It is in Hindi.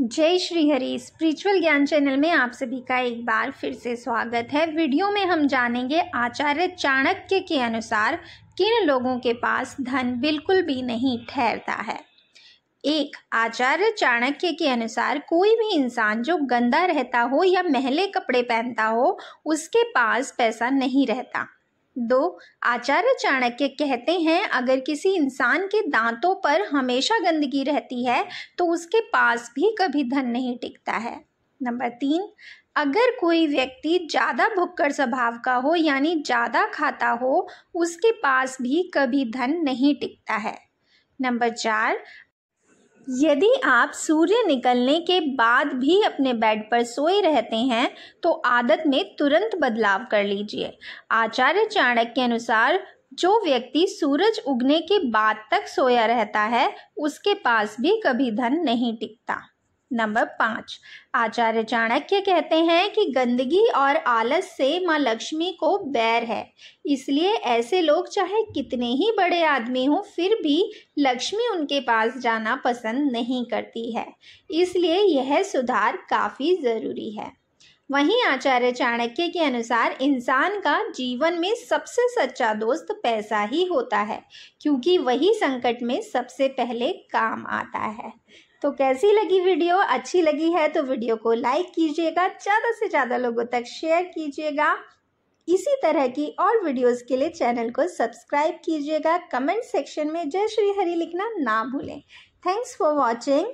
जय श्री हरि स्पिरिचुअल ज्ञान चैनल में आप सभी का एक बार फिर से स्वागत है वीडियो में हम जानेंगे आचार्य चाणक्य के अनुसार किन लोगों के पास धन बिल्कुल भी नहीं ठहरता है एक आचार्य चाणक्य के अनुसार कोई भी इंसान जो गंदा रहता हो या महले कपड़े पहनता हो उसके पास पैसा नहीं रहता दो आचार्य चाणक्य कहते हैं अगर किसी इंसान के दांतों पर हमेशा गंदगी रहती है तो उसके पास भी कभी धन नहीं टिकता है नंबर तीन अगर कोई व्यक्ति ज़्यादा भुक्कड़ स्वभाव का हो यानी ज़्यादा खाता हो उसके पास भी कभी धन नहीं टिकता है नंबर चार यदि आप सूर्य निकलने के बाद भी अपने बेड पर सोए रहते हैं तो आदत में तुरंत बदलाव कर लीजिए आचार्य चाणक्य के अनुसार जो व्यक्ति सूरज उगने के बाद तक सोया रहता है उसके पास भी कभी धन नहीं टिकता नंबर पाँच आचार्य चाणक्य कहते हैं कि गंदगी और आलस से माँ लक्ष्मी को बैर है इसलिए ऐसे लोग चाहे कितने ही बड़े आदमी हों फिर भी लक्ष्मी उनके पास जाना पसंद नहीं करती है इसलिए यह सुधार काफ़ी ज़रूरी है वहीं आचार्य चाणक्य के अनुसार इंसान का जीवन में सबसे सच्चा दोस्त पैसा ही होता है क्योंकि वही संकट में सबसे पहले काम आता है तो कैसी लगी वीडियो अच्छी लगी है तो वीडियो को लाइक कीजिएगा ज़्यादा से ज़्यादा लोगों तक शेयर कीजिएगा इसी तरह की और वीडियोस के लिए चैनल को सब्सक्राइब कीजिएगा कमेंट सेक्शन में जय श्री हरि लिखना ना भूलें थैंक्स फॉर वॉचिंग